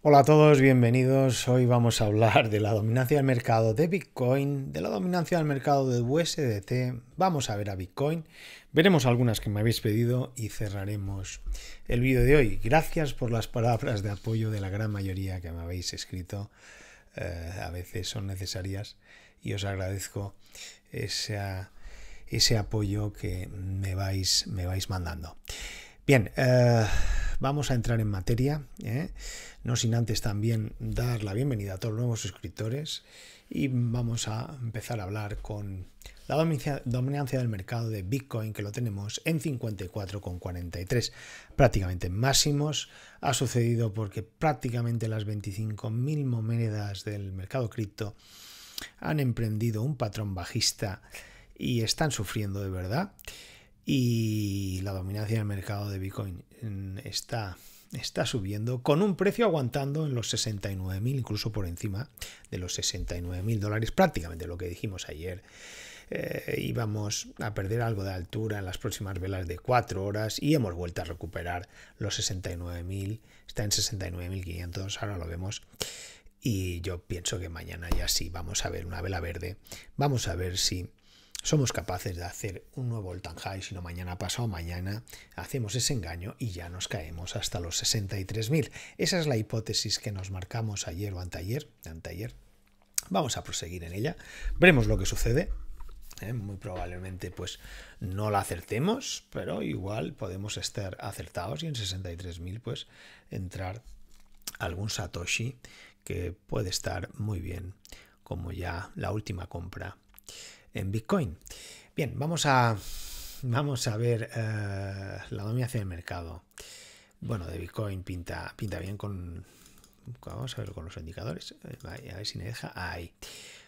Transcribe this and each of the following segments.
Hola a todos, bienvenidos. Hoy vamos a hablar de la dominancia del mercado de Bitcoin, de la dominancia del mercado de USDT. Vamos a ver a Bitcoin, veremos algunas que me habéis pedido y cerraremos el vídeo de hoy. Gracias por las palabras de apoyo de la gran mayoría que me habéis escrito. Eh, a veces son necesarias y os agradezco ese ese apoyo que me vais, me vais mandando. Bien, eh, vamos a entrar en materia, eh. no sin antes también dar la bienvenida a todos los nuevos suscriptores y vamos a empezar a hablar con la dominancia del mercado de Bitcoin que lo tenemos en 54,43, prácticamente máximos. Ha sucedido porque prácticamente las 25.000 monedas del mercado cripto han emprendido un patrón bajista y están sufriendo de verdad y la dominancia del mercado de Bitcoin mm, está, está subiendo con un precio aguantando en los 69.000, incluso por encima de los 69.000 dólares, prácticamente lo que dijimos ayer. íbamos eh, a perder algo de altura en las próximas velas de 4 horas y hemos vuelto a recuperar los 69.000, está en 69.500, ahora lo vemos. Y yo pienso que mañana ya sí vamos a ver una vela verde, vamos a ver si somos capaces de hacer un nuevo all time high, sino mañana pasado mañana hacemos ese engaño y ya nos caemos hasta los 63.000. Esa es la hipótesis que nos marcamos ayer o anteayer, anteayer. Vamos a proseguir en ella. Veremos lo que sucede. ¿eh? muy probablemente pues no la acertemos, pero igual podemos estar acertados y en 63.000 pues entrar algún Satoshi que puede estar muy bien como ya la última compra en Bitcoin. Bien, vamos a, vamos a ver eh, la dominación del mercado. Bueno, de Bitcoin pinta, pinta bien con... Vamos a ver con los indicadores. Eh, a ver si me deja. Ahí.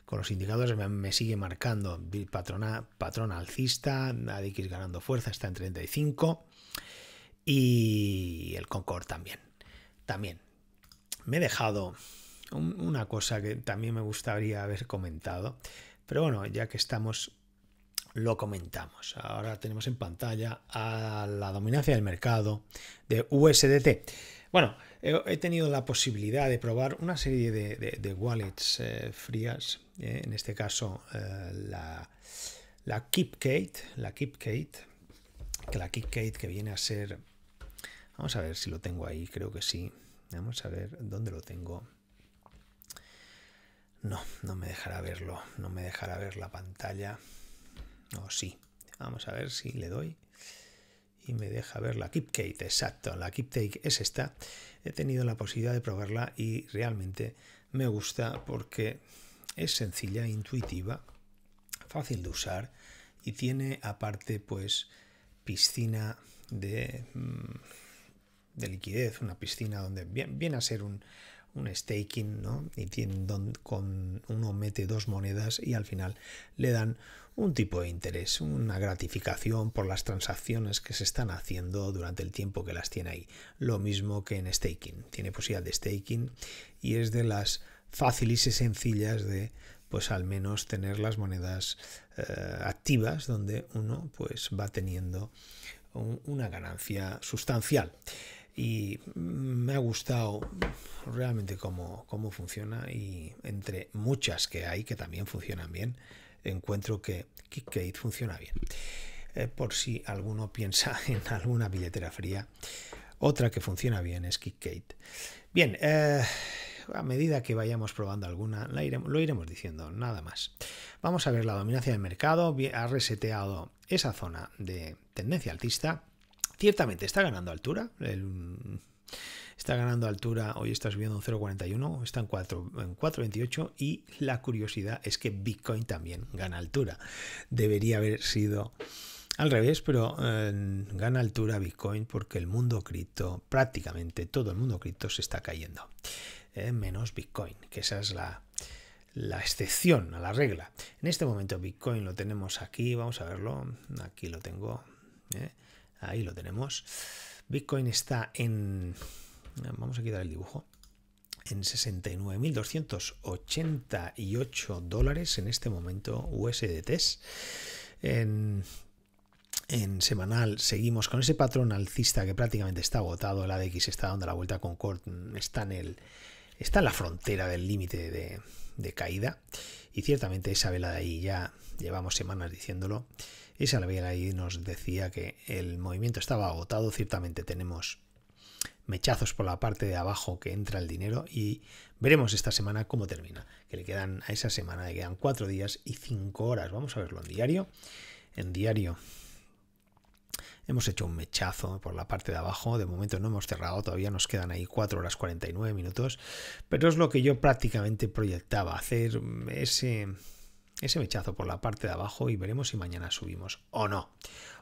Con los indicadores me, sigue marcando patrona, patrón alcista, ADX ganando fuerza, está en 35. Y el Concord también. También. Me he dejado una cosa que también me gustaría haber comentado pero bueno, ya que estamos, lo comentamos. Ahora tenemos en pantalla a la dominancia del mercado de USDT. Bueno, he tenido la posibilidad de probar una serie de, wallets eh, frías, eh, en este caso eh, la, la KeepKate, la KeepKate, que la KeepKate que viene a ser, vamos a ver si lo tengo ahí, creo que sí, vamos a ver dónde lo tengo. No, no me dejará verlo, no me dejará ver la pantalla. O sí, vamos a ver si le doy y me deja ver la KeepCake, exacto, la KeepTake es esta. He tenido la posibilidad de probarla y realmente me gusta porque es sencilla, intuitiva, fácil de usar y tiene aparte pues piscina de, mm, de liquidez, una piscina donde viene a ser un, un staking, ¿no? Y con uno mete dos monedas y al final le dan un tipo de interés, una gratificación por las transacciones que se están haciendo durante el tiempo que las tiene ahí. Lo mismo que en staking, tiene posibilidad de staking y es de las fáciles y sencillas de pues al menos tener las monedas eh, activas donde uno pues va teniendo una ganancia sustancial y me ha gustado realmente cómo, funciona y entre muchas que hay que también funcionan bien, encuentro que KitKate funciona bien. Eh, por si alguno piensa en alguna billetera fría, otra que funciona bien es KitKate. Bien, eh, a medida que vayamos probando alguna, lo iremos diciendo, nada más. Vamos a ver la dominancia del mercado, ha reseteado esa zona de tendencia altista, ciertamente está ganando altura. Mm, está ganando altura, hoy está subiendo un 0,41, está en 4,28 y la curiosidad es que Bitcoin también gana altura. Debería haber sido al revés, pero eh, gana altura Bitcoin porque el mundo cripto, prácticamente todo el mundo cripto se está cayendo, eh, menos Bitcoin, que esa es la, excepción a la regla. En este momento Bitcoin lo tenemos aquí, vamos a verlo, aquí lo tengo. Eh, Ahí lo tenemos. Bitcoin está en... Vamos a quitar el dibujo. En 69.288 dólares en este momento USDTs. En, en semanal seguimos con ese patrón alcista que prácticamente está agotado. La ADX está dando la vuelta con Cort. Está en, está en la frontera del límite de, de caída. Y ciertamente esa vela de ahí ya llevamos semanas diciéndolo y Salviel ahí nos decía que el movimiento estaba agotado, ciertamente tenemos mechazos por la parte de abajo que entra el dinero y veremos esta semana cómo termina, que le quedan a esa semana, le quedan cuatro días y cinco horas, vamos a verlo en diario, en diario Hemos hecho un mechazo por la parte de abajo, de momento no hemos cerrado, todavía nos quedan ahí cuatro horas 49 minutos, pero es lo que yo prácticamente proyectaba, hacer ese, ese mechazo por la parte de abajo y veremos si mañana subimos o no.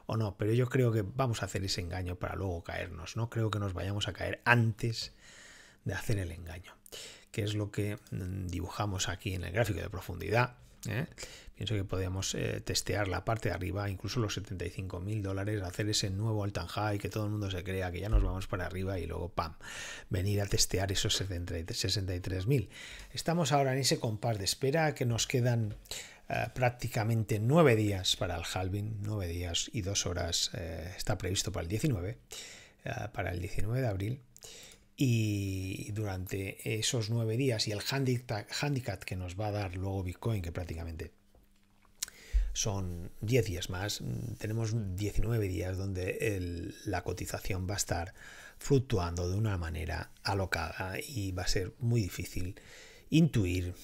O no, pero yo creo que vamos a hacer ese engaño para luego caernos. No creo que nos vayamos a caer antes de hacer el engaño, que es lo que mm, dibujamos aquí en el gráfico de profundidad. ¿eh? Pienso que podríamos eh, testear la parte de arriba, incluso los 75 mil dólares, hacer ese nuevo all high que todo el mundo se crea que ya nos vamos para arriba y luego ¡pam! venir a testear esos 63 mil. Estamos ahora en ese compás de espera que nos quedan eh, prácticamente nueve días para el halving, nueve días y dos horas eh, está previsto para el 19, eh, para el 19 de abril. Y durante esos nueve días y el handicap, que nos va a dar luego Bitcoin, que prácticamente son diez días más, tenemos 19 días donde la cotización va a estar fluctuando de una manera alocada y va a ser muy difícil intuir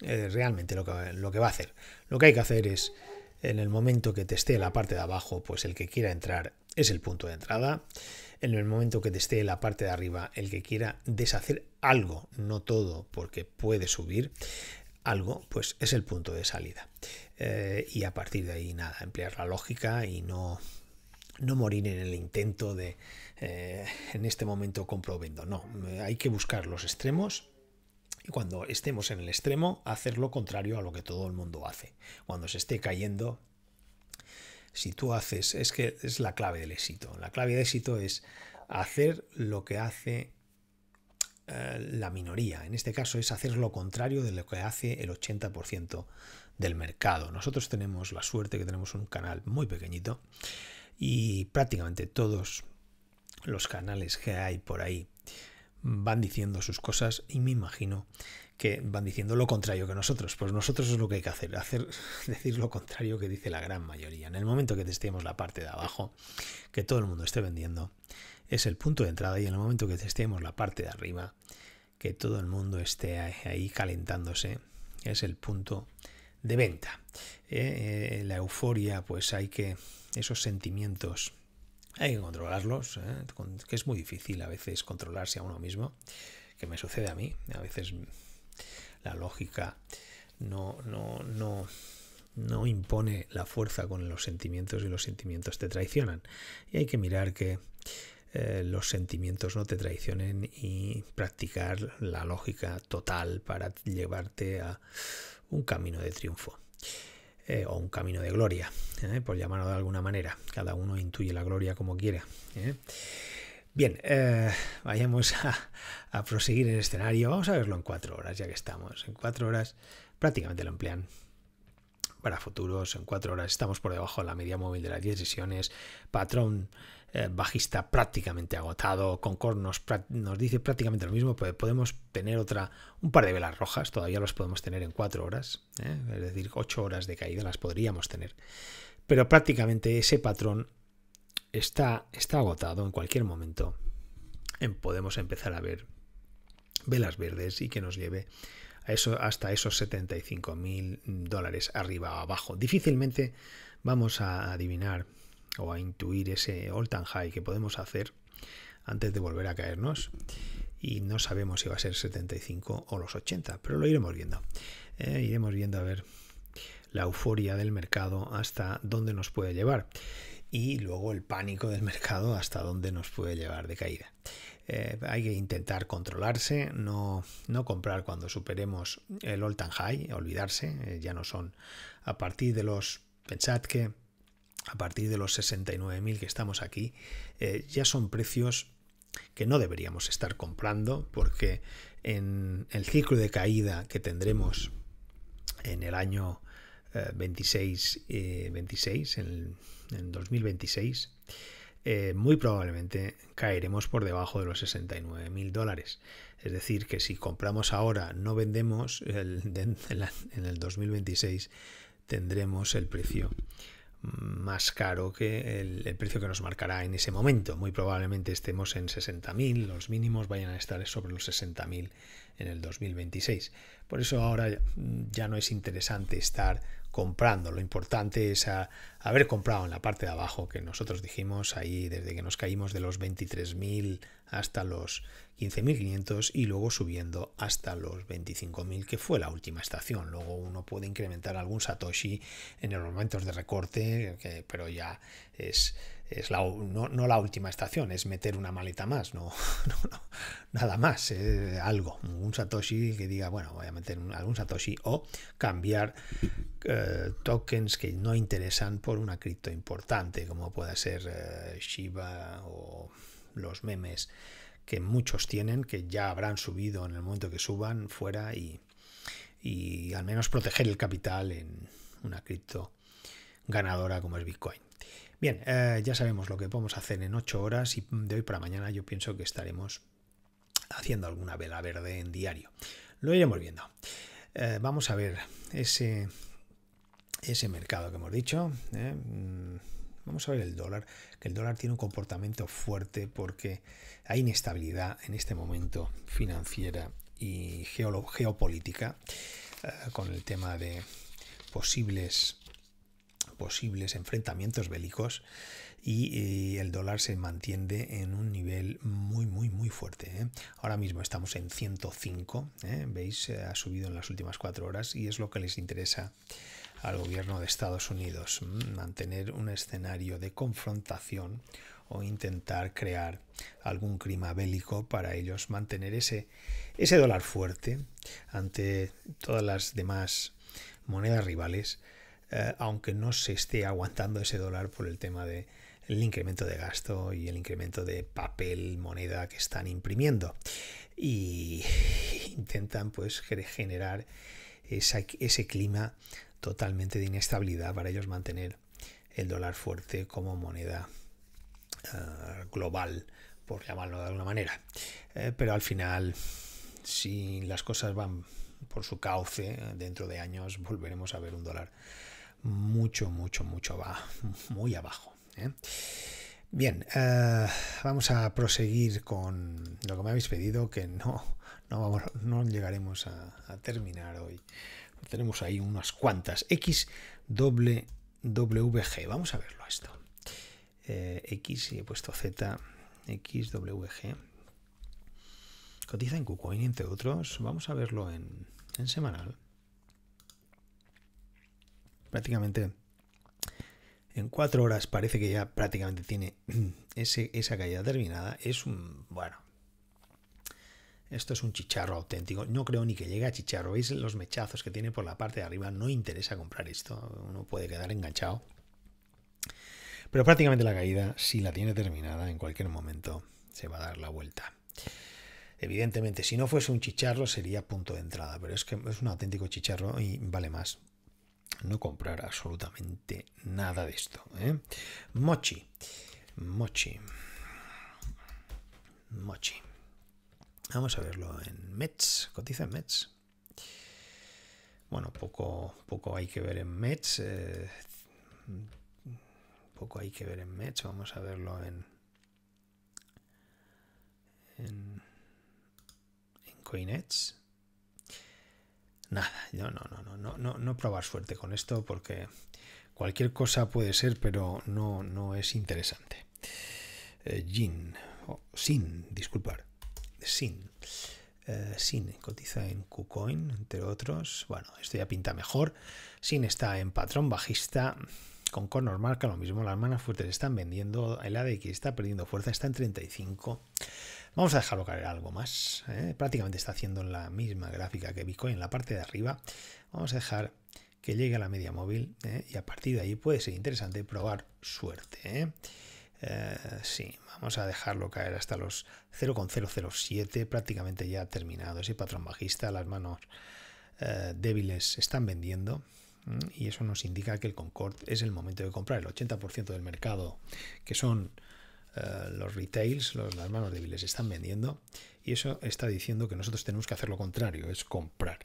eh, realmente lo que, va a hacer. Lo que hay que hacer es, en el momento que esté la parte de abajo, pues el que quiera entrar es el punto de entrada. En el momento que esté la parte de arriba, el que quiera deshacer algo, no todo, porque puede subir algo, pues es el punto de salida. Eh, y a partir de ahí, nada, emplear la lógica y no, no morir en el intento de eh, en este momento comprobando, No, hay que buscar los extremos cuando estemos en el extremo, hacer lo contrario a lo que todo el mundo hace. Cuando se esté cayendo, si tú haces, es que es la clave del éxito. La clave del éxito es hacer lo que hace eh, la minoría. En este caso es hacer lo contrario de lo que hace el 80% del mercado. Nosotros tenemos la suerte que tenemos un canal muy pequeñito y prácticamente todos los canales que hay por ahí van diciendo sus cosas y me imagino que van diciendo lo contrario que nosotros. Pues nosotros es lo que hay que hacer, hacer decir lo contrario que dice la gran mayoría. En el momento que testemos la parte de abajo, que todo el mundo esté vendiendo, es el punto de entrada y en el momento que testemos la parte de arriba, que todo el mundo esté ahí calentándose, es el punto de venta. Eh, eh, la euforia, pues hay que esos sentimientos hay que controlarlos, ¿eh? que es muy difícil a veces controlarse a uno mismo, que me sucede a mí. A veces la lógica no, no, no, no impone la fuerza con los sentimientos y los sentimientos te traicionan. Y hay que mirar que eh, los sentimientos no te traicionen y practicar la lógica total para llevarte a un camino de triunfo. Eh, o un camino de gloria, ¿eh? por llamarlo de alguna manera. Cada uno intuye la gloria como quiera. ¿eh? Bien, vayamos a, proseguir en el escenario. Vamos a verlo en cuatro horas, ya que estamos. En cuatro horas prácticamente lo emplean para futuros. En cuatro horas estamos por debajo de la media móvil de las 10 sesiones. Patrón eh, bajista prácticamente agotado. Concord nos, nos, dice prácticamente lo mismo, pues podemos tener otra, un par de velas rojas, todavía las podemos tener en cuatro horas, ¿eh? es decir, ocho horas de caída las podríamos tener. Pero prácticamente ese patrón está, está agotado en cualquier momento. podemos empezar a ver velas verdes y que nos lleve a eso, hasta esos 75 mil dólares arriba o abajo. Difícilmente vamos a adivinar o a intuir ese all time high que podemos hacer antes de volver a caernos. Y no sabemos si va a ser 75 o los 80, pero lo iremos viendo. Eh, iremos viendo a ver la euforia del mercado hasta dónde nos puede llevar. Y luego el pánico del mercado hasta dónde nos puede llevar de caída. Eh, hay que intentar controlarse, no, comprar cuando superemos el all time high, olvidarse, eh, ya no son a partir de los, pensad que a partir de los 69.000 que estamos aquí, eh, ya son precios que no deberíamos estar comprando porque en el ciclo de caída que tendremos en el año 26, eh, 26 eh, en, 2026, muy probablemente caeremos por debajo de los 69.000 dólares. Es decir, que si compramos ahora, no vendemos, en, el 2026 tendremos el precio más caro que el, precio que nos marcará en ese momento. Muy probablemente estemos en 60.000, los mínimos vayan a estar sobre los 60.000 en el 2026. Por eso ahora mm, ya no es interesante estar comprando. Lo importante es haber comprado en la parte de abajo que nosotros dijimos ahí desde que nos caímos de los 23.000 hasta los 15.500 y luego subiendo hasta los 25.000 que fue la última estación. Luego uno puede incrementar algún satoshi en los momentos de recorte, pero ya es es la, no, la última estación, es meter una maleta más, no, nada más, eh, algo, un Satoshi que diga, bueno, voy a meter algún Satoshi o cambiar eh, tokens que no interesan por una cripto importante, como pueda ser eh, Shiba o los memes que muchos tienen, que ya habrán subido en el momento que suban fuera y, y al menos proteger el capital en una cripto ganadora como es Bitcoin. Bien, eh, ya sabemos lo que podemos hacer en 8 horas y de hoy para mañana yo pienso que estaremos haciendo alguna vela verde en diario. Lo iremos viendo. Eh, vamos a ver ese, ese mercado que hemos dicho. Eh, mm, vamos a ver el dólar, que el dólar tiene un comportamiento fuerte porque hay inestabilidad en este momento financiera y geopolítica con el tema de posibles posibles enfrentamientos bélicos y, eh, el dólar se mantiene en un nivel muy, muy, muy fuerte. ¿eh? Ahora mismo estamos en 105, ¿eh? veis, ha subido en las últimas cuatro horas y es lo que les interesa al gobierno de Estados Unidos, mantener un escenario de confrontación o intentar crear algún clima bélico para ellos mantener ese, ese dólar fuerte ante todas las demás monedas rivales eh, aunque no se esté aguantando ese dólar por el tema del incremento de gasto y el incremento de papel, moneda que están imprimiendo. Y intentan pues generar ese clima totalmente de inestabilidad para ellos mantener el dólar fuerte como moneda eh, global, por llamarlo de alguna manera. Eh, pero al final, si las cosas van por su cauce, dentro de años volveremos a ver un dólar mucho, mucho, mucho va muy abajo. ¿eh? Bien, eh, vamos a proseguir con lo que me habéis pedido, que no, no, vamos, no llegaremos a, terminar hoy. Tenemos ahí unas cuantas. XWG, vamos a verlo esto. Eh, X y he puesto Z, XWG. Cotiza en KuCoin, entre otros. Vamos a verlo en semanal prácticamente en cuatro horas parece que ya prácticamente tiene esa caída terminada. Es un, bueno, esto es un chicharro auténtico. No creo ni que llegue a chicharro. ¿Veis los mechazos que tiene por la parte de arriba? No interesa comprar esto. Uno puede quedar enganchado. Pero prácticamente la caída, si la tiene terminada, en cualquier momento se va a dar la vuelta. Evidentemente, si no fuese un chicharro sería punto de entrada, pero es que es un auténtico chicharro y vale más no comprar absolutamente nada de esto. ¿eh? Mochi. Mochi. Mochi. Vamos a verlo en Mets. Cotiza en Mets. Bueno, poco, poco hay que ver en Mets. Eh, poco hay que ver en Mets. Vamos a verlo en, en, en Coinets nada, no, no, no, no, no, no probar suerte con esto porque cualquier cosa puede ser, pero no, no es interesante. gin eh, Sin, disculpar, Sin. Eh, Sin cotiza en KuCoin, entre otros. Bueno, esto ya pinta mejor. Sin está en patrón bajista. Con Connor marca lo mismo. Las manas fuertes están vendiendo. El ADX está perdiendo fuerza. Está en 35. Vamos a dejarlo caer algo más. ¿eh? Prácticamente está haciendo la misma gráfica que Bitcoin en la parte de arriba. Vamos a dejar que llegue a la media móvil ¿eh? y a partir de ahí puede ser interesante probar suerte. ¿eh? sí, vamos a dejarlo caer hasta los 0,007, prácticamente ya ha terminado ese patrón bajista, las manos débiles están vendiendo y eso nos indica que el Concord es el momento de comprar el 80% del mercado, que son eh, los retails, los, las manos débiles están vendiendo y eso está diciendo que nosotros tenemos que hacer lo contrario, es comprar.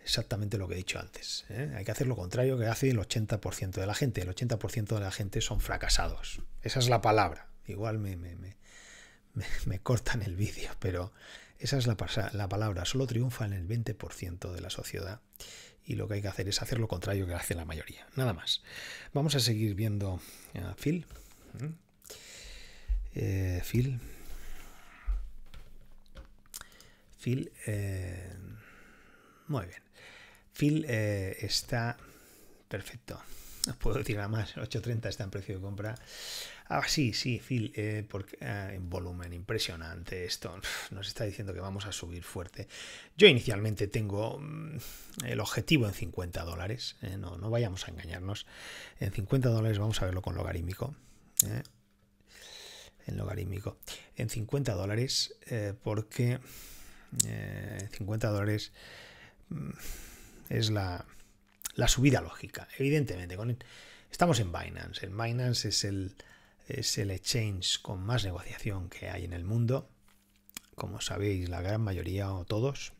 Exactamente lo que he dicho antes. ¿eh? Hay que hacer lo contrario que hace el 80% de la gente. El 80% de la gente son fracasados. Esa es la palabra. Igual me, cortan el vídeo, pero esa es la, la palabra. Solo triunfa en el 20% de la sociedad y lo que hay que hacer es hacer lo contrario que hace la mayoría. Nada más. Vamos a seguir viendo a Phil. Eh, Phil. Phil. Eh, muy bien. Phil eh, está perfecto. No puedo decir nada más. 8.30 está en precio de compra. Ah, sí, sí, Phil. porque, en volumen impresionante esto. Nos está diciendo que vamos a subir fuerte. Yo inicialmente tengo mm, el objetivo en 50 dólares. no, no vayamos a engañarnos. En 50 dólares vamos a verlo con logarítmico en logarítmico, en 50 dólares, eh, porque 50 eh, dólares mm, es la, la, subida lógica, evidentemente. Con, estamos en Binance, en Binance es el, es el exchange con más negociación que hay en el mundo, como sabéis la gran mayoría o todos.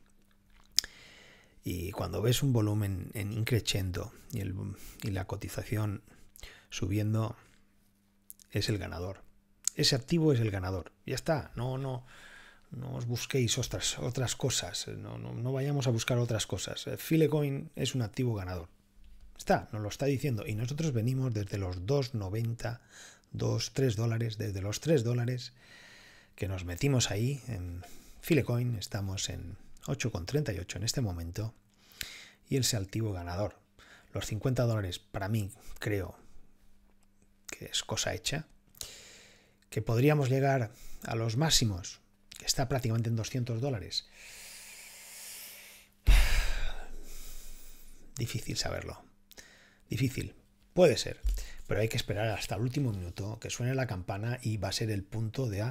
Y cuando ves un volumen en increciendo y la cotización subiendo, es el ganador ese activo es el ganador. Ya está, no, no, no os busquéis otras, otras cosas, eh, no, no, vayamos a buscar otras cosas. Eh, Filecoin es un activo ganador. Está, nos lo está diciendo. Y nosotros venimos desde los 2,90, 2,3 dólares, desde los 3 dólares que nos metimos ahí en Filecoin, estamos en 8,38 en este momento. Y ese activo ganador. Los 50 dólares para mí creo que es cosa hecha que podríamos llegar a los máximos, que está prácticamente en 200 dólares. Difícil saberlo. Difícil. Puede ser. Pero hay que esperar hasta el último minuto que suene la campana y va a ser el punto de,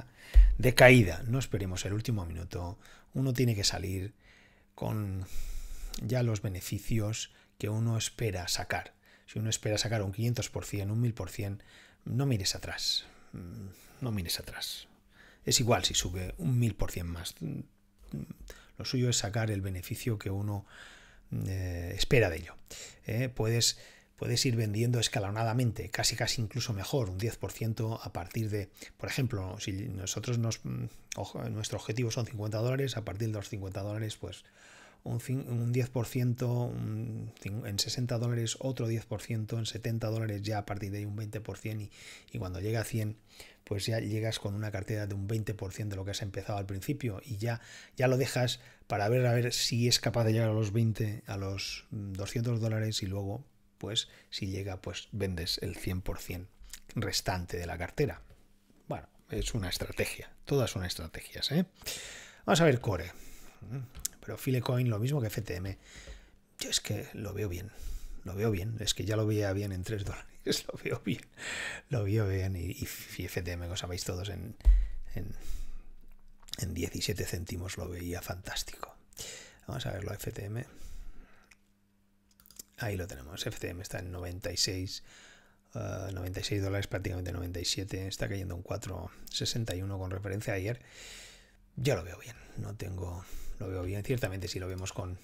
de caída. No esperemos el último minuto. Uno tiene que salir con ya los beneficios que uno espera sacar. Si uno espera sacar un 500%, un 1000%, no mires atrás. Mm, no mires atrás. Es igual si sube un mil por cien más. Lo suyo es sacar el beneficio que uno mm, eh, espera de ello. Eh, puedes, puedes ir vendiendo escalonadamente, casi casi incluso mejor, un 10% a partir de, por ejemplo, si nosotros nos, mm, nuestro objetivo son 50 dólares, a partir de los 50 dólares, pues un, 10%, en 60 dólares otro 10%, en 70 dólares ya a partir de ahí un 20% y, cuando llega a 100 pues ya llegas con una cartera de un 20% de lo que has empezado al principio y ya, ya lo dejas para ver a ver si es capaz de llegar a los 20, a los 200 dólares y luego pues si llega pues vendes el 100% restante de la cartera. Bueno, es una estrategia, todas son estrategias. ¿eh? Vamos a ver Core. Pero Filecoin, lo mismo que FTM. Yo es que lo veo bien. Lo veo bien. Es que ya lo veía bien en 3 dólares. Lo veo bien. Lo veo bien. Y, FTM, como sabéis todos, en, en, 17 céntimos lo veía fantástico. Vamos a verlo FTM. Ahí lo tenemos. FTM está en 96. 96 eh, dólares, prácticamente 97, está cayendo un 4,61 con referencia ayer. Yo lo veo bien, no tengo, lo veo bien. Ciertamente si lo vemos con,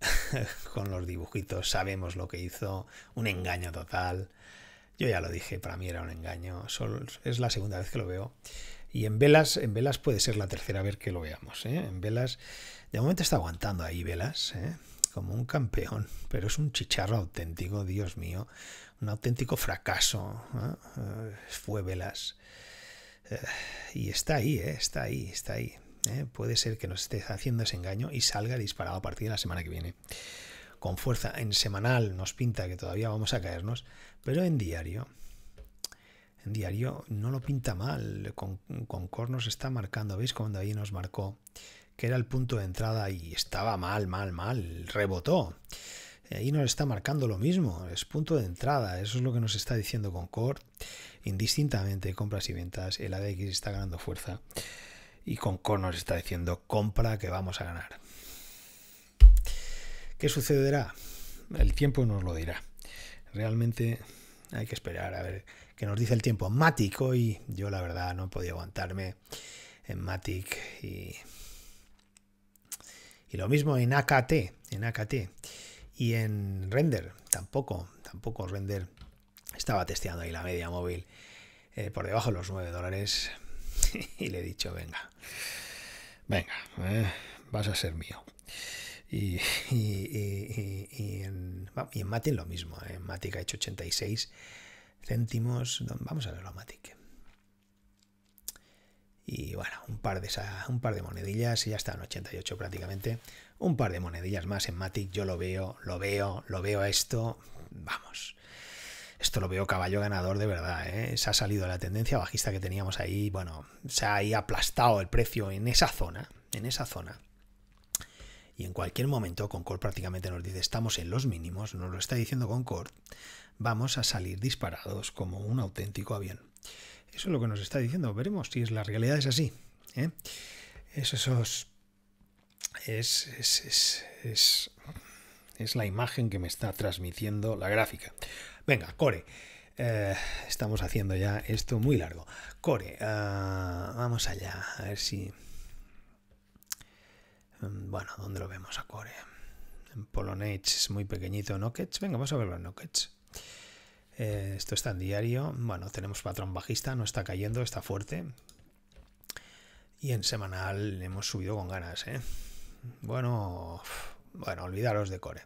con los dibujitos, sabemos lo que hizo, un engaño total. Yo ya lo dije, para mí era un engaño. Solo, es la segunda vez que lo veo. Y en velas, en velas puede ser la tercera vez que lo veamos. ¿eh? En velas, de momento está aguantando ahí velas, ¿eh? como un campeón, pero es un chicharro auténtico, Dios mío, un auténtico fracaso. ¿eh? fue velas. y está ahí, está ahí, está ahí. ¿eh? puede ser que nos estés haciendo ese engaño y salga disparado a partir de la semana que viene. Con fuerza, en semanal nos pinta que todavía vamos a caernos, pero en diario, en diario no lo pinta mal. Con, con nos está marcando, ¿veis cuando ahí nos marcó? que era el punto de entrada y estaba mal, mal, mal, rebotó. Ahí eh, nos está marcando lo mismo, es punto de entrada, eso es lo que nos está diciendo Concord. Indistintamente, compras y ventas, el ADX está ganando fuerza y con nos está diciendo compra que vamos a ganar. ¿Qué sucederá? El tiempo nos lo dirá. Realmente hay que esperar a ver qué nos dice el tiempo. Matic y yo la verdad no he podido aguantarme en Matic y, y lo mismo en AKT, en AKT y en Render tampoco, tampoco Render estaba testeando ahí la media móvil eh, por debajo de los 9 dólares y le he dicho, venga, venga, eh, vas a ser mío. Y, en, Matic lo mismo, eh. en Matic ha hecho 86 céntimos, vamos a verlo a Matic. Y bueno, un par, de un par de monedillas y ya está en 88 prácticamente. Un par de monedillas más en Matic, yo lo veo, lo veo, lo veo esto, vamos. Esto lo veo caballo ganador de verdad. ¿eh? Se ha salido la tendencia bajista que teníamos ahí. Bueno, se ha ahí aplastado el precio en esa zona. En esa zona. Y en cualquier momento, Concord prácticamente nos dice: estamos en los mínimos. Nos lo está diciendo Concord. Vamos a salir disparados como un auténtico avión. Eso es lo que nos está diciendo. Veremos si es, la realidad es así. ¿eh? Eso, es, es, es, es, la imagen que me está transmitiendo la gráfica. Venga, core. Eh, estamos haciendo ya esto muy largo. Core, eh, vamos allá, a ver si... Mm, bueno, ¿dónde lo vemos a Core? En Polonage es muy pequeñito. Nokets. venga, vamos a verlo en Nokets. Eh, esto está en diario. Bueno, tenemos patrón bajista, no está cayendo, está fuerte. Y en semanal hemos subido con ganas, ¿eh? Bueno, bueno, olvidaros de Core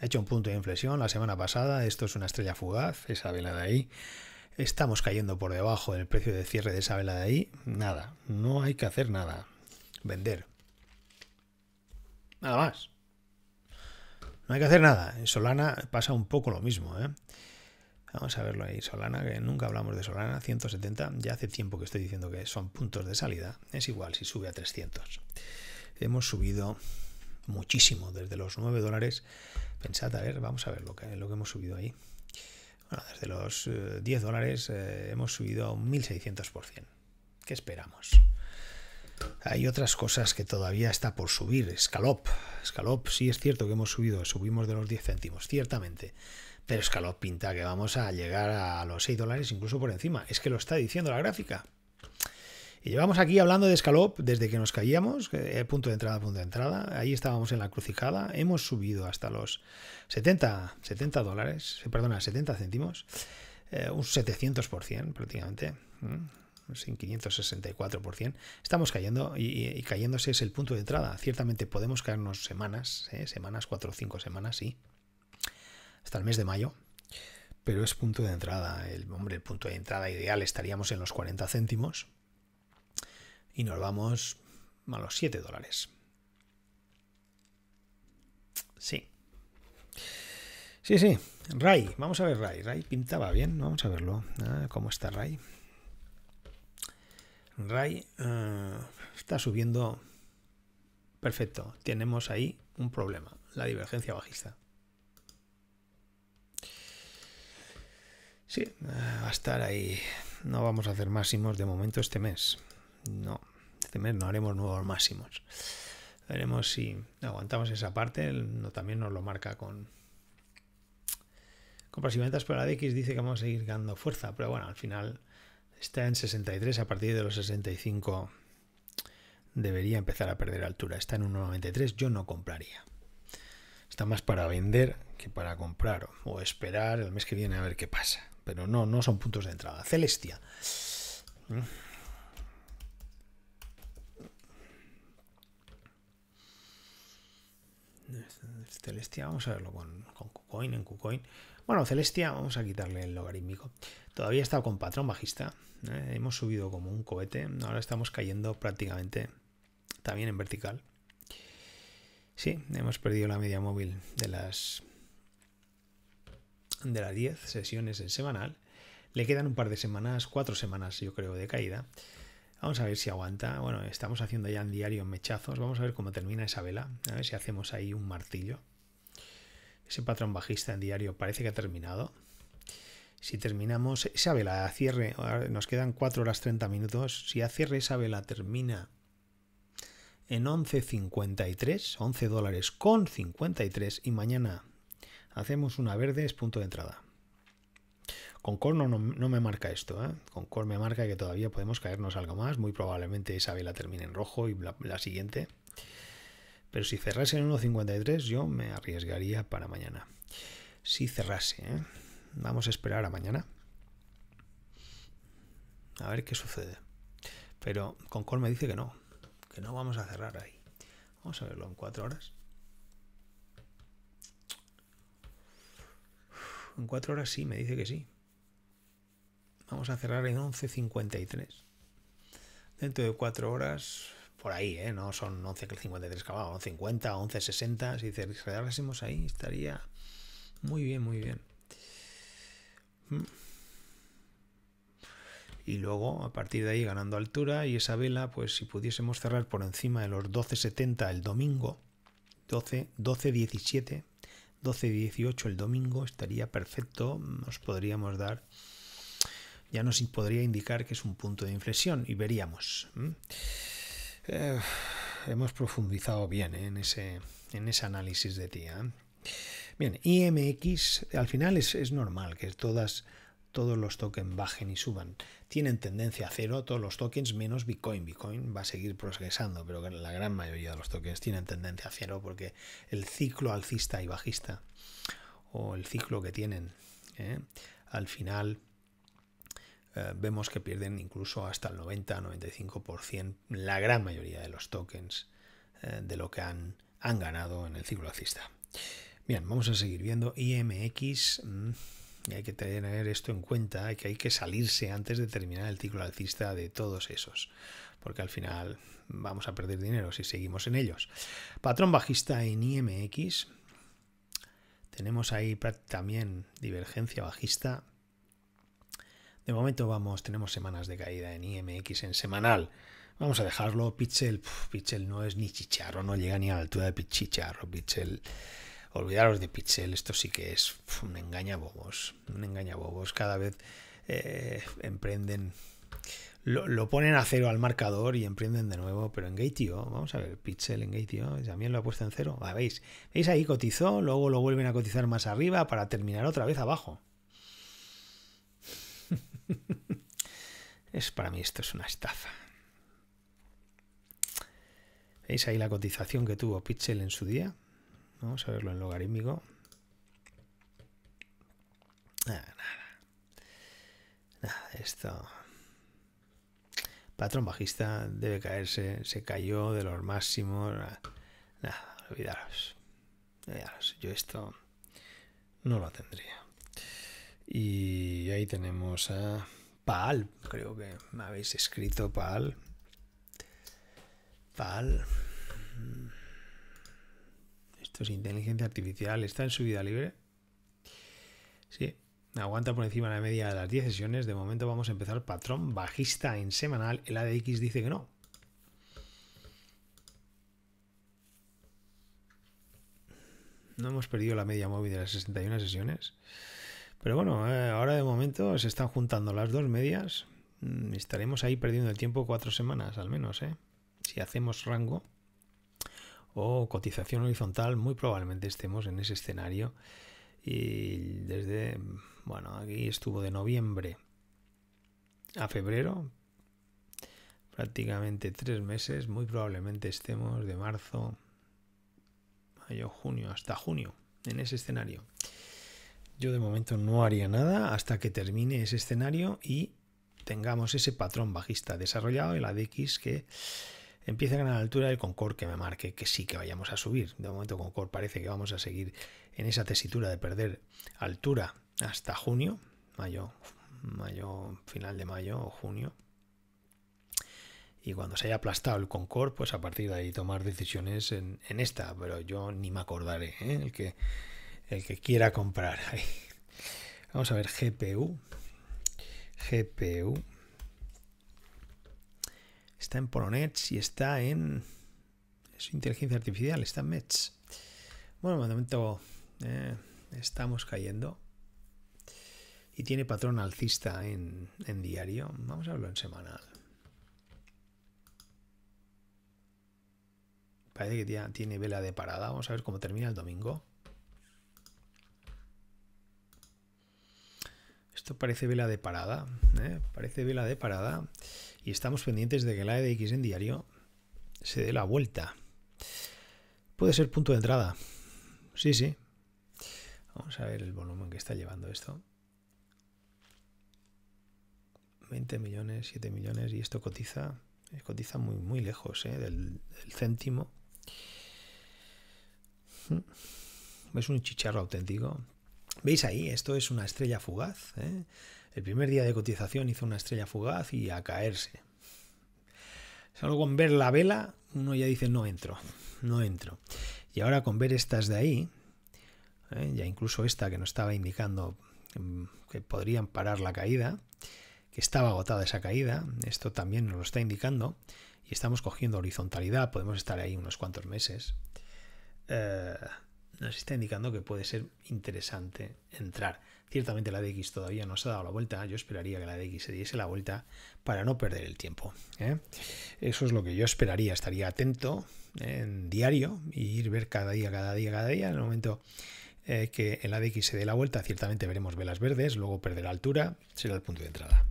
hecho un punto de inflexión la semana pasada. Esto es una estrella fugaz, esa vela de ahí. Estamos cayendo por debajo del precio de cierre de esa vela de ahí. Nada, no hay que hacer nada. Vender. Nada más. No hay que hacer nada. En Solana pasa un poco lo mismo. ¿eh? Vamos a verlo ahí. Solana, que nunca hablamos de Solana. 170, ya hace tiempo que estoy diciendo que son puntos de salida. Es igual si sube a 300. Hemos subido muchísimo, desde los 9 dólares. Pensad, a ver, vamos a ver lo que, lo que hemos subido ahí. Bueno, desde los 10 eh, dólares eh, hemos subido a 1600%. ¿Qué esperamos? Hay otras cosas que todavía está por subir. Scalop. Scalop sí es cierto que hemos subido, subimos de los 10 céntimos, ciertamente. Pero Scalop pinta que vamos a llegar a los 6 dólares incluso por encima. Es que lo está diciendo la gráfica. Y llevamos aquí hablando de Scalop desde que nos caíamos, punto de entrada, punto de entrada. Ahí estábamos en la crucijada. Hemos subido hasta los 70, 70 dólares, eh, perdona, 70 céntimos, eh, un 700% prácticamente. un mm, 564%. Estamos cayendo y, cayéndose es el punto de entrada. Ciertamente podemos caernos semanas, eh, semanas, cuatro o cinco semanas, sí. Hasta el mes de mayo. Pero es punto de entrada. El, hombre, el punto de entrada ideal estaríamos en los 40 céntimos y nos vamos a los 7 dólares. Sí. Sí, sí. Ray, vamos a ver Ray. Ray pintaba bien, vamos a verlo. Ah, ¿Cómo está Ray? Ray eh, está subiendo. Perfecto. Tenemos ahí un problema, la divergencia bajista. Sí, eh, va a estar ahí. No vamos a hacer máximos de momento este mes. No este mes no haremos nuevos máximos. Veremos si aguantamos esa parte. No, también nos lo marca con compras y ventas, para la DX dice que vamos a seguir ganando fuerza. Pero bueno, al final está en 63. A partir de los 65 debería empezar a perder altura. Está en 1,93. Yo no compraría. Está más para vender que para comprar o esperar el mes que viene a ver qué pasa. Pero no, no son puntos de entrada. Celestia. Celestia, vamos a verlo con, KuCoin, en KuCoin. Bueno, Celestia, vamos a quitarle el logarítmico. Todavía está con patrón bajista. ¿eh? Hemos subido como un cohete. Ahora estamos cayendo prácticamente también en vertical. Sí, hemos perdido la media móvil de las de las 10 sesiones en semanal. Le quedan un par de semanas, cuatro semanas yo creo, de caída. Vamos a ver si aguanta. Bueno, estamos haciendo ya en diario mechazos. Vamos a ver cómo termina esa vela. A ver si hacemos ahí un martillo. Ese patrón bajista en diario parece que ha terminado. Si terminamos esa vela a cierre, nos quedan 4 horas 30 minutos. Si a cierre esa vela termina en 11.53, 11 dólares con 53 y mañana hacemos una verde es punto de entrada. Con no, me marca esto, ¿eh? Con me marca que todavía podemos caernos algo más. Muy probablemente esa vela termine en rojo y la, siguiente. Pero si cerrase en 1.53 yo me arriesgaría para mañana. Si cerrase, ¿eh? Vamos a esperar a mañana. A ver qué sucede. Pero Concord me dice que no. Que no vamos a cerrar ahí. Vamos a verlo en cuatro horas. En cuatro horas sí, me dice que sí. Vamos a cerrar en 11.53. Dentro de 4 horas, por ahí, ¿eh? No son 11.53 caballos, 50, 11.60. Si cerrásemos ahí, estaría muy bien, muy bien. Mm. Y luego, a partir de ahí, ganando altura y esa vela, pues si pudiésemos cerrar por encima de los 12.70 el domingo, 12, 12.17, 12.18 el domingo, estaría perfecto. Nos podríamos dar ya nos podría indicar que es un punto de inflexión y veríamos. Eh, hemos profundizado bien ¿eh? en, ese, en ese análisis de tía. ¿eh? Bien, IMX al final es, normal que todas, todos los tokens bajen y suban. Tienen tendencia a cero todos los tokens menos Bitcoin. Bitcoin va a seguir progresando, pero la gran mayoría de los tokens tienen tendencia a cero porque el ciclo alcista y bajista, o el ciclo que tienen, al final eh, vemos que pierden incluso hasta el 90-95% la gran mayoría de los tokens eh, de lo que han, han, ganado en el ciclo alcista. Bien, vamos a seguir viendo IMX. Mm, y hay que tener esto en cuenta, que hay que salirse antes de terminar el ciclo alcista de todos esos, porque al final vamos a perder dinero si seguimos en ellos. Patrón bajista en IMX, tenemos ahí también divergencia bajista. De momento vamos, tenemos semanas de caída en IMX en semanal. Vamos a dejarlo. Pichel, Pichel no es ni chicharro, no llega ni a la altura de pichicharro Pichel, olvidaros de Pichel, esto sí que es un un bobos, Un bobos, Cada vez eh, emprenden, lo, ponen a cero al marcador y emprenden de nuevo. Pero en Gateo, vamos a ver, Pichel en Gateo también lo ha puesto en cero. Ah, ¿Veis? ¿Veis ahí cotizó? Luego lo vuelven a cotizar más arriba para terminar otra vez abajo. es para mí esto es una estafa. ¿Veis ahí la cotización que tuvo Pixel en su día? Vamos a verlo en logarítmico. Ah, nada, nada. Nada, esto. Patrón bajista debe caerse, se cayó de los máximos. Nada, olvidaros. Olvidaros. Yo esto no lo tendría. Y ahí tenemos a Pal creo que me habéis escrito Pal Pal mm. Esto es inteligencia artificial, está en su vida libre. Sí, aguanta por encima de la media de las 10 sesiones. De momento vamos a empezar patrón bajista en semanal. El ADX dice que no. No hemos perdido la media móvil de las 61 sesiones. Pero bueno, eh, ahora de momento se están juntando las dos medias. Mm, estaremos ahí perdiendo el tiempo cuatro semanas al menos, ¿eh? Si hacemos rango o cotización horizontal, muy probablemente estemos en ese escenario. Y desde, bueno, aquí estuvo de noviembre a febrero, prácticamente tres meses, muy probablemente estemos de marzo, mayo, junio, hasta junio, en ese escenario. Yo de momento no haría nada hasta que termine ese escenario y tengamos ese patrón bajista desarrollado y la DX que empiece a ganar altura del Concord que me marque que sí que vayamos a subir. De momento Concord parece que vamos a seguir en esa tesitura de perder altura hasta junio, mayo, mayo, final de mayo o junio. Y cuando se haya aplastado el Concord, pues a partir de ahí tomar decisiones en, esta, pero yo ni me acordaré, ¿eh? el que el que quiera comprar. Vamos a ver, GPU. GPU. Está en Polonets y está en... Es inteligencia artificial, está en Mets. Bueno, de momento eh, estamos cayendo. Y tiene patrón alcista en, en diario. Vamos a verlo en semanal. Parece que ya tiene vela de parada. Vamos a ver cómo termina el domingo. parece vela de parada, ¿eh? parece vela de parada. Y estamos pendientes de que la EDX en diario se dé la vuelta. Puede ser punto de entrada. Sí, sí. Vamos a ver el volumen que está llevando esto. 20 millones, 7 millones y esto cotiza, cotiza muy, muy lejos ¿eh? del, céntimo. ¿Mm? Es un chicharro auténtico. ¿Veis ahí? Esto es una estrella fugaz. ¿eh? El primer día de cotización hizo una estrella fugaz y a caerse. Solo con ver la vela uno ya dice no entro, no entro. Y ahora con ver estas de ahí, ¿eh? ya incluso esta que nos estaba indicando mm, que podrían parar la caída, que estaba agotada esa caída, esto también nos lo está indicando, y estamos cogiendo horizontalidad, podemos estar ahí unos cuantos meses. Eh, nos está indicando que puede ser interesante entrar. Ciertamente la DX todavía no se ha dado la vuelta, yo esperaría que la DX se diese la vuelta para no perder el tiempo. ¿eh? Eso es lo que yo esperaría, estaría atento ¿eh? en diario y ir ver cada día, cada día, cada día. En el momento eh, que el ADX se dé la vuelta, ciertamente veremos velas verdes, luego perder altura, será el punto de entrada.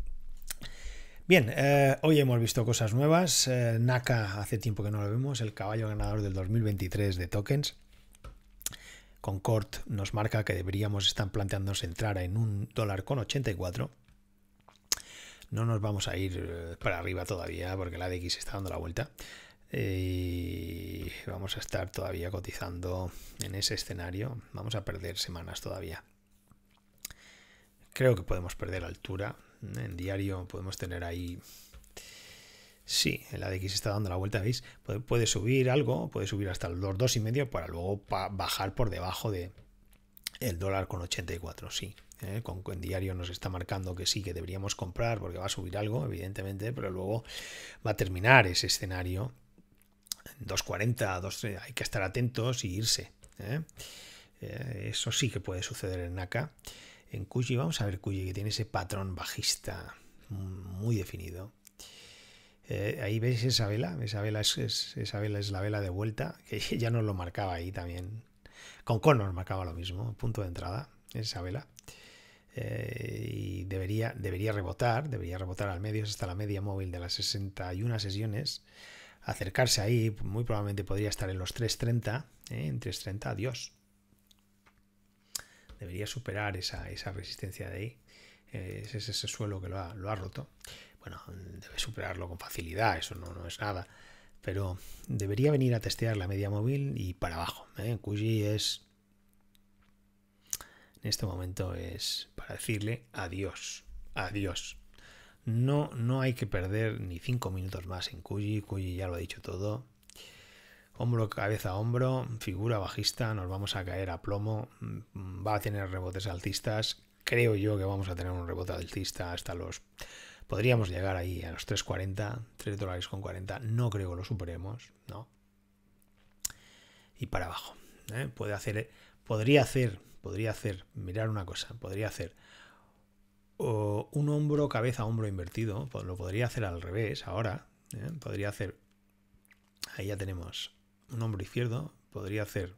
Bien, eh, hoy hemos visto cosas nuevas. NACA, Naka hace tiempo que no lo vemos, el caballo ganador del 2023 de tokens. Concord nos marca que deberíamos estar planteándonos entrar en un dólar con 84. No nos vamos a ir eh, para arriba todavía porque la DX está dando la vuelta. Y vamos a estar todavía cotizando en ese escenario. Vamos a perder semanas todavía. Creo que podemos perder altura. En diario podemos tener ahí Sí, el ADX está dando la vuelta, ¿veis? Puede, subir algo, puede subir hasta los medio para luego bajar por debajo de el dólar con 84, sí. ¿eh? Con, en diario nos está marcando que sí, que deberíamos comprar porque va a subir algo, evidentemente, pero luego va a terminar ese escenario. 2,40, 2,30, hay que estar atentos y irse. ¿eh? Eh, eso sí que puede suceder en NACA. En Cuyi, vamos a ver Cuyi, que tiene ese patrón bajista mm, muy definido. Eh, ahí veis esa vela, esa vela es, la vela de vuelta, que ya nos lo marcaba ahí también. Con Connor marcaba lo mismo, punto de entrada, esa vela. Eh, y debería, debería rebotar, debería rebotar al medio hasta la media móvil de las 61 sesiones. Acercarse ahí, muy probablemente podría estar en los 3.30, eh, en 3.30, adiós. Debería superar esa, resistencia de ahí, eh, ese, ese, suelo que lo ha, lo ha roto bueno, debe superarlo con facilidad, eso no, no es nada. Pero debería venir a testear la media móvil y para abajo. ¿eh? es. En este momento es para decirle adiós. Adiós. No, no hay que perder ni cinco minutos más en KUJI, KUJI ya lo ha dicho todo. Hombro, cabeza, hombro, figura bajista, nos vamos a caer a plomo. Mm, va a tener rebotes altistas, Creo yo que vamos a tener un rebote altista hasta los Podríamos llegar ahí a los 3.40, 3 dólares con 40. No creo que lo superemos, ¿no? Y para abajo. ¿eh? Puede hacer, podría hacer, podría hacer, mirar una cosa, podría hacer un hombro, cabeza, hombro invertido. Pues lo podría hacer al revés ahora. ¿eh? Podría hacer, ahí ya tenemos un hombro izquierdo. Podría hacer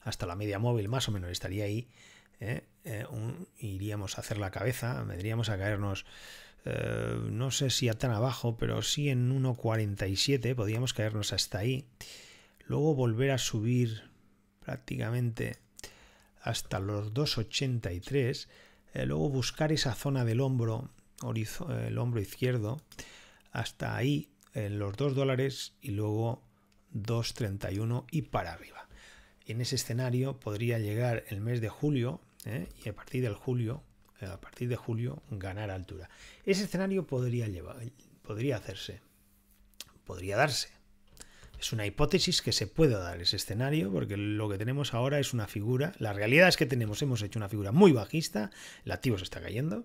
hasta la media móvil más o menos, estaría ahí. ¿eh? Eh, iríamos a hacer la cabeza, vendríamos a caernos, eh, no sé si a tan abajo, pero sí en 1.47, podríamos caernos hasta ahí. Luego volver a subir prácticamente hasta los 2.83, eh, luego buscar esa zona del hombro, el hombro izquierdo, hasta ahí en los 2 dólares y luego 2.31 y para arriba. En ese escenario podría llegar el mes de julio, ¿eh? y a partir del julio, a partir de julio, ganar altura. Ese escenario podría, llevar, podría hacerse, podría darse. Es una hipótesis que se pueda dar ese escenario, porque lo que tenemos ahora es una figura. La realidad es que tenemos, hemos hecho una figura muy bajista, el activo se está cayendo.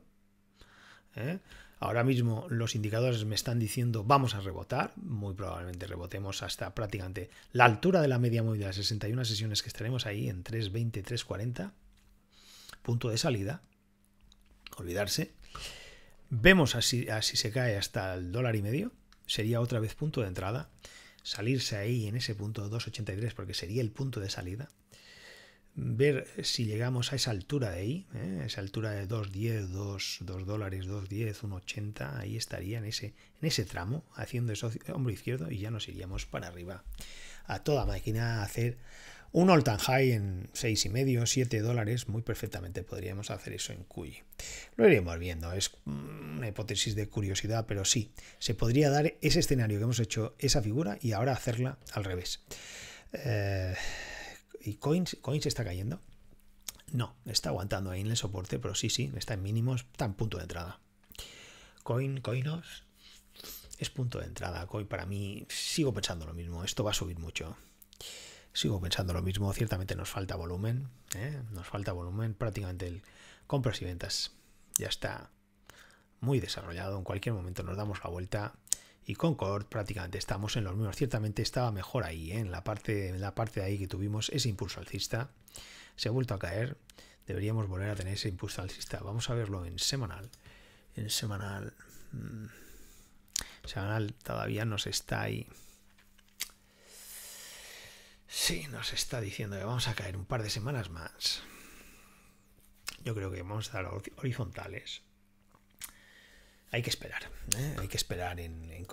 ¿eh? Ahora mismo los indicadores me están diciendo vamos a rebotar, muy probablemente rebotemos hasta prácticamente la altura de la media móvil de las 61 sesiones que estaremos ahí en 3.20, 3.40 punto de salida, olvidarse. Vemos así, así se cae hasta el dólar y medio, sería otra vez punto de entrada, salirse ahí en ese punto 2,83 porque sería el punto de salida. Ver si llegamos a esa altura de ahí, ¿eh? esa altura de 2,10, 2, dólares, 2,10, 1,80, ahí estaría en ese, en ese tramo, haciendo eso hombro izquierdo y ya nos iríamos para arriba. A toda máquina a hacer un all time high en 6,5, 7 dólares, muy perfectamente podríamos hacer eso en QI. Lo iremos viendo, es mm, una hipótesis de curiosidad, pero sí, se podría dar ese escenario que hemos hecho, esa figura, y ahora hacerla al revés. Eh, ¿Y Coins? ¿Coins está cayendo? No, está aguantando ahí en el soporte, pero sí, sí, está en mínimos, está en punto de entrada. Coin, Coinos, es punto de entrada. Coin para mí, sigo pensando lo mismo, esto va a subir mucho. Sigo pensando lo mismo, ciertamente nos falta volumen, ¿eh? nos falta volumen, prácticamente el compras y ventas ya está muy desarrollado, en cualquier momento nos damos la vuelta y Concord prácticamente estamos en los mismos, ciertamente estaba mejor ahí, ¿eh? en, la parte, la parte de ahí que tuvimos ese impulso alcista, se ha vuelto a caer, deberíamos volver a tener ese impulso alcista, vamos a verlo en semanal, en semanal, mm, semanal todavía nos está ahí Sí, nos está diciendo que vamos a caer un par de semanas más. Yo creo que vamos a estar horizontales. Hay que esperar, ¿eh? hay que esperar en, en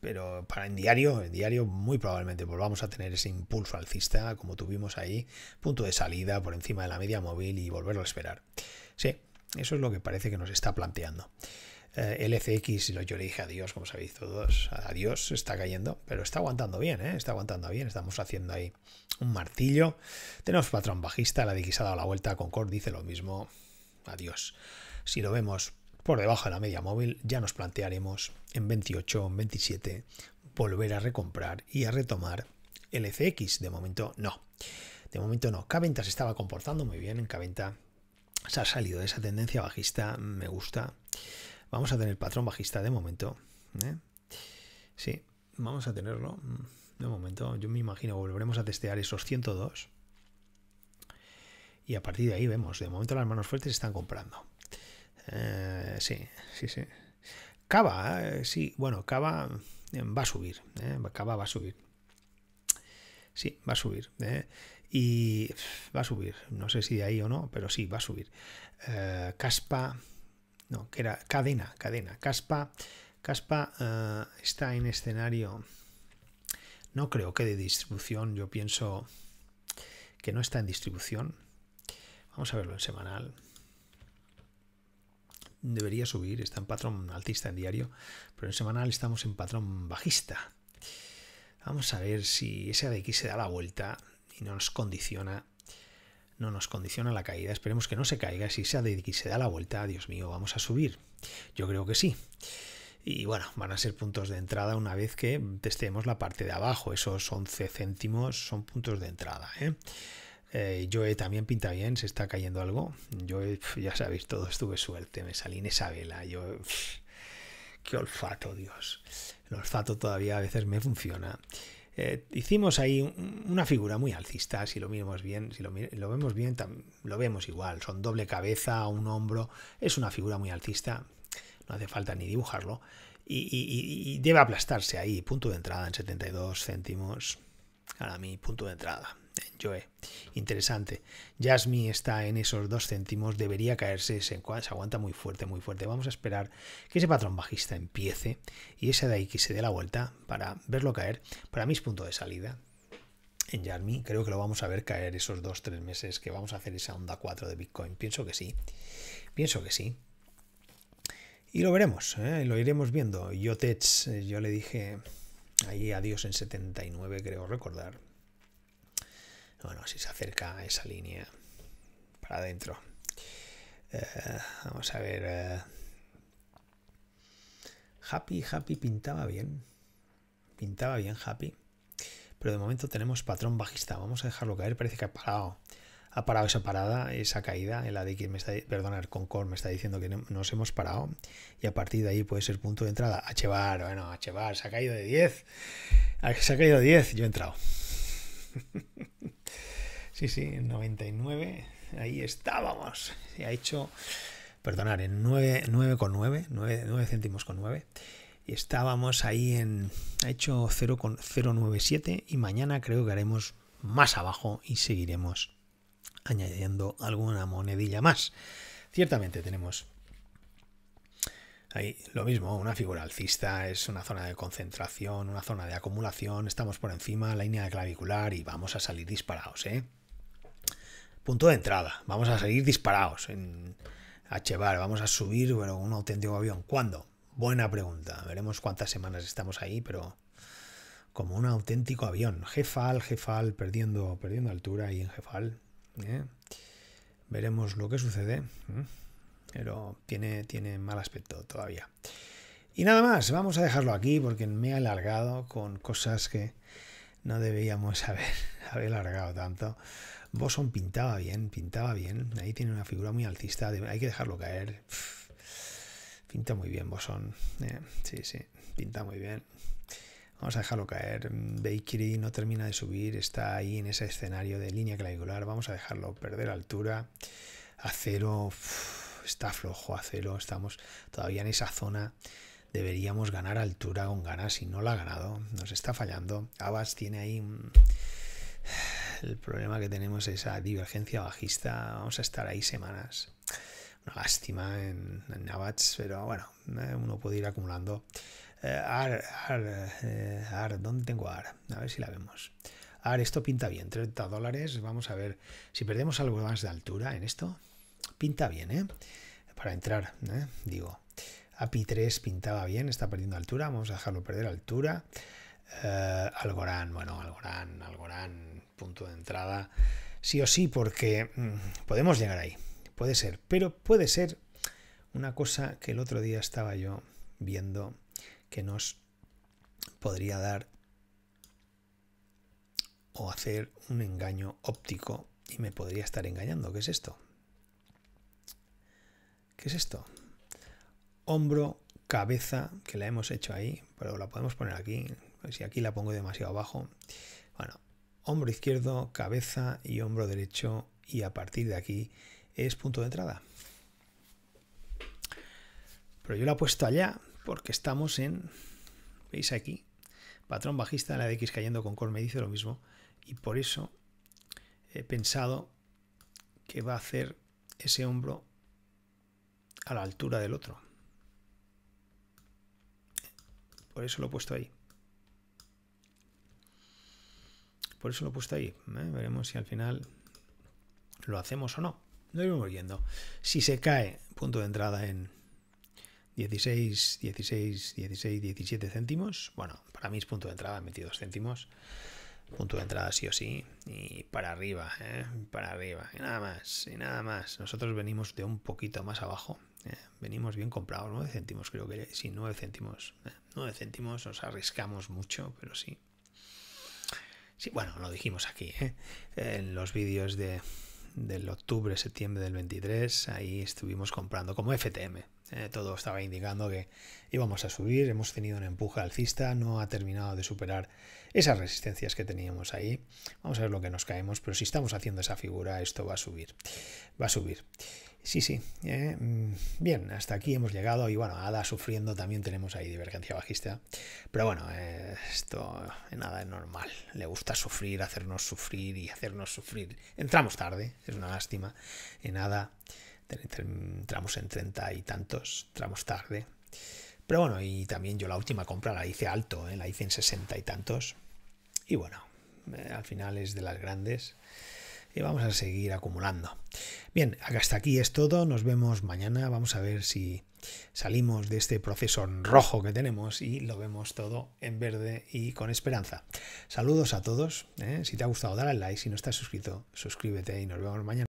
pero para en diario, en diario muy probablemente volvamos a tener ese impulso alcista como tuvimos ahí, punto de salida por encima de la media móvil y volverlo a esperar. Sí, eso es lo que parece que nos está planteando eh, LCX, yo le dije adiós, como sabéis todos, adiós, está cayendo, pero está aguantando bien, ¿eh? está aguantando bien, estamos haciendo ahí un martillo. Tenemos patrón bajista, la de X ha dado la vuelta, Concord dice lo mismo, adiós. Si lo vemos por debajo de la media móvil, ya nos plantearemos en 28, en 27, volver a recomprar y a retomar LCX. De momento no. De momento no. Caventa se estaba comportando muy bien en Caventa Se ha salido de esa tendencia bajista, me gusta. Vamos a tener patrón bajista de momento. ¿eh? Sí, vamos a tenerlo. Mm, de momento, yo me imagino, volveremos a testear esos 102. Y a partir de ahí vemos. De momento las manos fuertes están comprando. Eh, sí, sí, sí. Cava, eh, sí, bueno, Cava va a subir. Cava va a subir. Sí, va a subir. Y va a subir. No sé si de ahí o no, pero sí, va a subir. Caspa no, que era cadena, cadena. Caspa, Caspa eh, está en escenario, no creo que de distribución, yo pienso que no está en distribución. Vamos a verlo en semanal. Debería subir, está en patrón altista en diario, pero en semanal estamos en patrón bajista. Vamos a ver si ese ADX se da la vuelta y no nos condiciona no nos condiciona la caída. Esperemos que no se caiga. Si se, se da la vuelta, Dios mío, vamos a subir. Yo creo que sí. Y bueno, van a ser puntos de entrada una vez que testemos la parte de abajo. Esos 11 céntimos son puntos de entrada. yo ¿eh? Eh, también pinta bien, se está cayendo algo. Yo, ya sabéis, todo estuve suerte, me salí en esa vela. Yo, qué olfato, Dios. El olfato todavía a veces me funciona. Eh, hicimos ahí una figura muy alcista, si lo miramos bien, si lo, vemos bien, lo vemos igual, son doble cabeza, un hombro, es una figura muy alcista, no hace falta ni dibujarlo, y, debe aplastarse ahí, punto de entrada en 72 céntimos, para mi punto de entrada, eh, interesante. Jasmine está en esos dos céntimos, debería caerse, se, aguanta muy fuerte, muy fuerte. Vamos a esperar que ese patrón bajista empiece y ese de ahí que se dé la vuelta para verlo caer. Para mí es punto de salida. En Jasmine creo que lo vamos a ver caer esos dos, tres meses que vamos a hacer esa onda 4 de Bitcoin. Pienso que sí. Pienso que sí. Y lo veremos, eh, lo iremos viendo. Yo, eh, yo le dije ahí adiós en 79, creo recordar. Bueno, si se acerca a esa línea para adentro. Eh, vamos a ver. Eh. Happy, Happy pintaba bien. Pintaba bien Happy. Pero de momento tenemos patrón bajista. Vamos a dejarlo caer. Parece que ha parado. Ha parado esa parada, esa caída. El ADX me está, perdonar, Concord me está diciendo que nos hemos parado. Y a partir de ahí puede ser punto de entrada. H-Bar, bueno, H-Bar. se ha caído de 10. Ah, se ha caído de 10. Yo he entrado. Sí, sí, en 99, ahí estábamos. Se ha hecho, perdonar, en 9,9, 9, céntimos con 9. Y estábamos ahí en, ha hecho 0,097 y mañana creo que haremos más abajo y seguiremos añadiendo alguna monedilla más. Ciertamente tenemos Ahí, lo mismo, una figura alcista es una zona de concentración, una zona de acumulación, estamos por encima, la línea clavicular y vamos a salir disparados, ¿eh? punto de entrada. Vamos a seguir disparados en Hbar. Vamos a subir bueno, un auténtico avión. ¿Cuándo? Buena pregunta. Veremos cuántas semanas estamos ahí, pero como un auténtico avión. Jefal, Jefal, perdiendo, perdiendo altura ahí en Jefal. ¿eh? Veremos lo que sucede. ¿eh? Pero tiene, tiene mal aspecto todavía. Y nada más, vamos a dejarlo aquí porque me he alargado con cosas que no debíamos haber, haber alargado tanto. Boson pintaba bien, pintaba bien. Ahí tiene una figura muy alcista. hay que dejarlo caer. Pinta muy bien, Boson. Eh, sí, sí, pinta muy bien. Vamos a dejarlo caer. Bakery no termina de subir. Está ahí en ese escenario de línea clavicular. Vamos a dejarlo perder altura. Acero está flojo. Acero estamos todavía en esa zona deberíamos ganar altura con ganas y no la ha ganado. Nos está fallando. Abbas tiene ahí el problema que tenemos es esa divergencia bajista. Vamos a estar ahí semanas. Una lástima en, Navats, pero bueno, eh, uno puede ir acumulando. Eh, AR, eh, ¿dónde tengo AR? A ver si la vemos. AR, esto pinta bien, 30 dólares. Vamos a ver si perdemos algo más de altura en esto. Pinta bien, ¿eh? Para entrar, ¿eh? digo. API 3 pintaba bien, está perdiendo altura. Vamos a dejarlo perder altura. Uh, Algorand, bueno, Algorand, Algorand punto de entrada, sí o sí, porque mm, podemos llegar ahí, puede ser, pero puede ser una cosa que el otro día estaba yo viendo que nos podría dar o hacer un engaño óptico y me podría estar engañando. ¿Qué es esto? ¿Qué es esto? Hombro, cabeza, que la hemos hecho ahí, pero la podemos poner aquí. Si aquí la pongo demasiado abajo. Bueno, hombro izquierdo, cabeza y hombro derecho y a partir de aquí es punto de entrada. Pero yo la he puesto allá porque estamos en, veis aquí, patrón bajista, la de X cayendo con core me dice lo mismo y por eso he pensado que va a hacer ese hombro a la altura del otro. Por eso lo he puesto ahí. Por eso lo he puesto ahí. ¿eh? Veremos si al final lo hacemos o no. no iremos viendo. Si se cae, punto de entrada en 16, 16, 16, 17 céntimos. Bueno, para mí es punto de entrada, en 22 céntimos. Punto de entrada sí o sí. Y para arriba, ¿eh? para arriba. Y nada más, y nada más. Nosotros venimos de un poquito más abajo. ¿eh? Venimos bien comprados, 9 céntimos creo que. Sí, 9 céntimos. 9 céntimos, nos arriesgamos mucho, pero sí. Sí, bueno, lo dijimos aquí, ¿eh? en los vídeos de, del octubre, septiembre del 23, ahí estuvimos comprando como FTM. ¿eh? todo estaba indicando que íbamos a subir, hemos tenido un empuje alcista, no ha terminado de superar esas resistencias que teníamos ahí. Vamos a ver lo que nos caemos, pero si estamos haciendo esa figura, esto va a subir. Va a subir. Sí, sí. Eh, mm, bien, hasta aquí hemos llegado y bueno, Ada sufriendo también tenemos ahí divergencia bajista. Pero bueno, eh, esto en eh, nada es normal. Le gusta sufrir, hacernos sufrir y hacernos sufrir. Entramos tarde, es una lástima. En Ada entramos en treinta y tantos, entramos tarde. Pero bueno, y también yo la última compra la hice alto, la hice en sesenta y tantos. Y bueno, al final es de las grandes vamos a seguir acumulando. Bien, hasta aquí es todo, nos vemos mañana, vamos a ver si salimos de este proceso rojo que tenemos y lo vemos todo en verde y con esperanza. Saludos a todos, ¿eh? si te ha gustado dale al like, si no estás suscrito, suscríbete y nos vemos mañana.